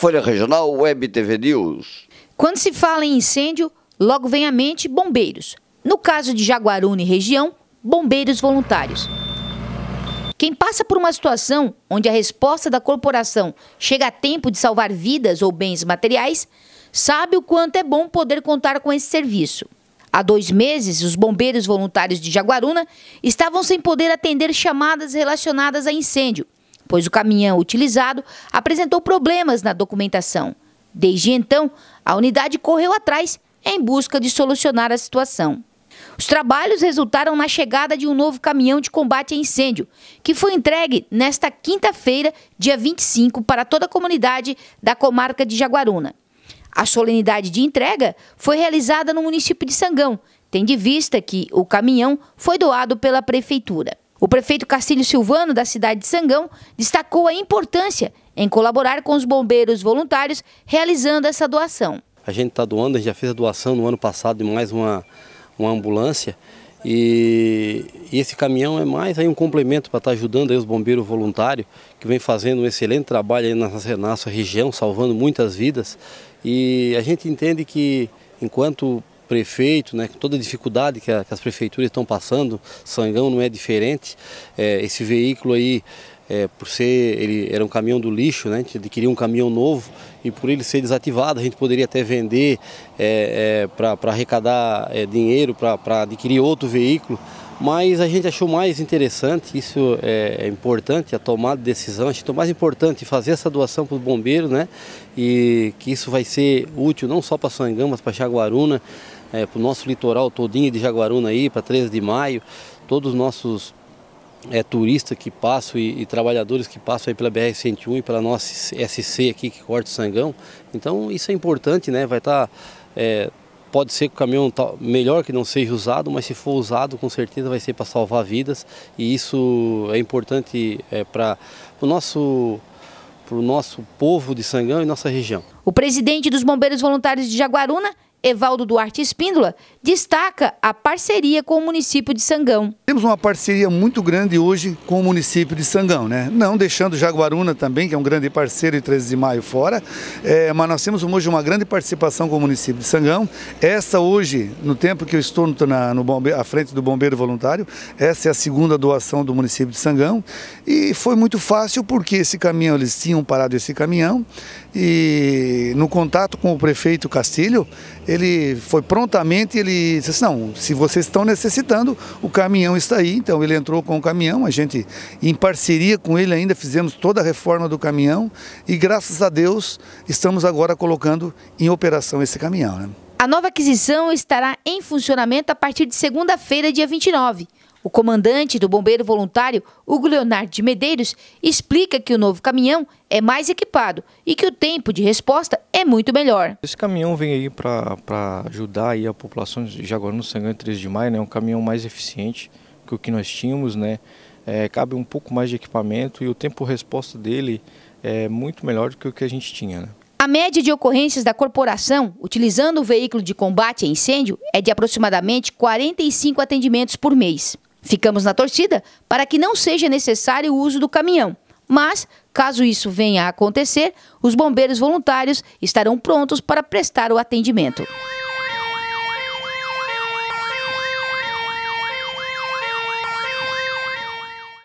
Folha Regional, Web TV News. Quando se fala em incêndio, logo vem à mente bombeiros. No caso de Jaguaruna e região, bombeiros voluntários. Quem passa por uma situação onde a resposta da corporação chega a tempo de salvar vidas ou bens materiais, sabe o quanto é bom poder contar com esse serviço. Há dois meses, os bombeiros voluntários de Jaguaruna estavam sem poder atender chamadas relacionadas a incêndio pois o caminhão é utilizado apresentou problemas na documentação. Desde então, a unidade correu atrás em busca de solucionar a situação. Os trabalhos resultaram na chegada de um novo caminhão de combate a incêndio, que foi entregue nesta quinta-feira, dia 25, para toda a comunidade da comarca de Jaguaruna. A solenidade de entrega foi realizada no município de Sangão, tendo em vista que o caminhão foi doado pela prefeitura. O prefeito Castilho Silvano, da cidade de Sangão, destacou a importância em colaborar com os bombeiros voluntários realizando essa doação. A gente está doando, a gente já fez a doação no ano passado de mais uma, uma ambulância e, e, esse caminhão é mais aí um complemento para estar tá ajudando aí os bombeiros voluntários, que vem fazendo um excelente trabalho aí na nossa, nossa região, salvando muitas vidas. E a gente entende que enquanto prefeito, né, com toda a dificuldade que, a, que as prefeituras estão passando, Sangão não é diferente, é, esse veículo aí, é, por ser, ele era um caminhão do lixo, né, a gente adquiriu um caminhão novo e por ele ser desativado a gente poderia até vender é, é para arrecadar é, dinheiro, para adquirir outro veículo, mas a gente achou mais interessante, isso é, é importante, a tomada de decisão, achou mais importante fazer essa doação para os bombeiros, né? E que isso vai ser útil não só para Sangão, mas para Jaguaruna, é, para o nosso litoral todinho de Jaguaruna aí, para 13 de maio, todos os nossos é, turistas que passam e, e, trabalhadores que passam aí pela BR-101 e pela nossa SC aqui que corta o Sangão. Então isso é importante, né? Vai estar. Tá, é, pode ser que o caminhão tá, melhor que não seja usado, mas se for usado com certeza vai ser para salvar vidas e isso é importante é, para o nosso para o nosso povo de Sangão e nossa região. O presidente dos Bombeiros Voluntários de Jaguaruna Evaldo Duarte Espíndola destaca a parceria com o município de Sangão. Temos uma parceria muito grande hoje com o município de Sangão, né? Não deixando Jaguaruna também, que é um grande parceiro e 13 de maio fora, é, mas nós temos hoje uma grande participação com o município de Sangão. Essa hoje, no tempo que eu estou no, na, no bombe, à frente do Bombeiro Voluntário, essa é a segunda doação do município de Sangão e foi muito fácil porque esse caminhão, eles tinham parado esse caminhão e no contato com o prefeito Castilho, ele foi prontamente, ele disse, assim, não, se vocês estão necessitando, o caminhão está aí. Então ele entrou com o caminhão, a gente em parceria com ele ainda fizemos toda a reforma do caminhão e graças a Deus estamos agora colocando em operação esse caminhão. Né? A nova aquisição estará em funcionamento a partir de segunda-feira, dia 29. O comandante do Bombeiro Voluntário, Hugo Leonardo de Medeiros, explica que o novo caminhão é mais equipado e que o tempo de resposta é muito melhor. Esse caminhão vem aí para ajudar aí a população de Jaguarão do Sangão 13 de Maio, né? É um caminhão mais eficiente que o que nós tínhamos, né? É, cabe um pouco mais de equipamento e o tempo de resposta dele é muito melhor do que o que a gente tinha. Né? A média de ocorrências da corporação utilizando o veículo de combate a incêndio é de aproximadamente 45 atendimentos por mês. Ficamos na torcida para que não seja necessário o uso do caminhão, mas, caso isso venha a acontecer, os bombeiros voluntários estarão prontos para prestar o atendimento.